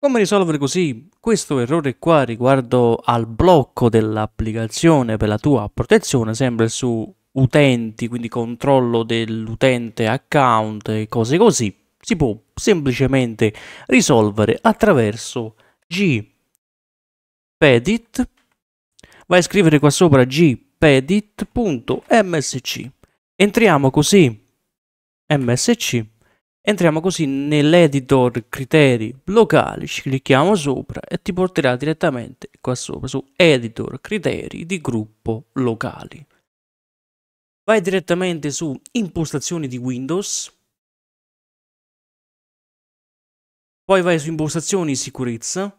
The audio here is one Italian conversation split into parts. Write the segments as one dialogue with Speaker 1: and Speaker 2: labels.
Speaker 1: Come risolvere così questo errore qua riguardo al blocco dell'applicazione per la tua protezione, sempre su utenti, quindi controllo dell'utente account e cose così, si può semplicemente risolvere attraverso gpedit, vai a scrivere qua sopra gpedit.msc, entriamo così msc Entriamo così nell'editor criteri locali, ci clicchiamo sopra e ti porterà direttamente qua sopra su editor criteri di gruppo locali. Vai direttamente su impostazioni
Speaker 2: di Windows, poi vai su impostazioni sicurezza,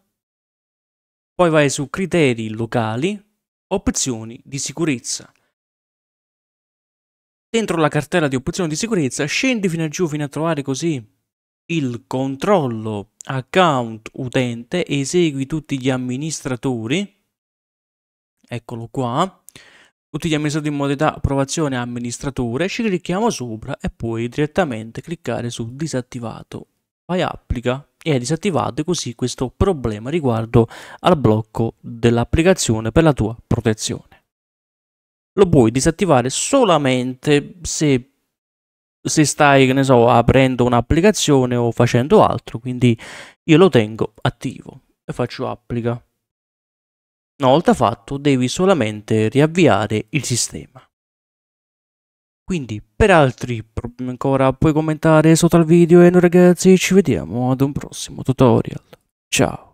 Speaker 2: poi vai su criteri locali,
Speaker 1: opzioni di sicurezza dentro la cartella di opzioni di sicurezza, scendi fino a giù fino a trovare così il controllo account utente, esegui tutti gli amministratori, eccolo qua, tutti gli amministratori in modalità approvazione amministratore, ci clicchiamo sopra e puoi direttamente cliccare su disattivato, fai applica e è disattivato così questo problema riguardo al blocco dell'applicazione per la tua protezione lo puoi disattivare solamente se, se stai, che ne so, aprendo un'applicazione o facendo altro. Quindi io lo tengo attivo e faccio applica. Una volta fatto devi solamente riavviare il sistema. Quindi per altri problemi ancora puoi commentare sotto al video e noi ragazzi ci vediamo ad un prossimo tutorial.
Speaker 2: Ciao!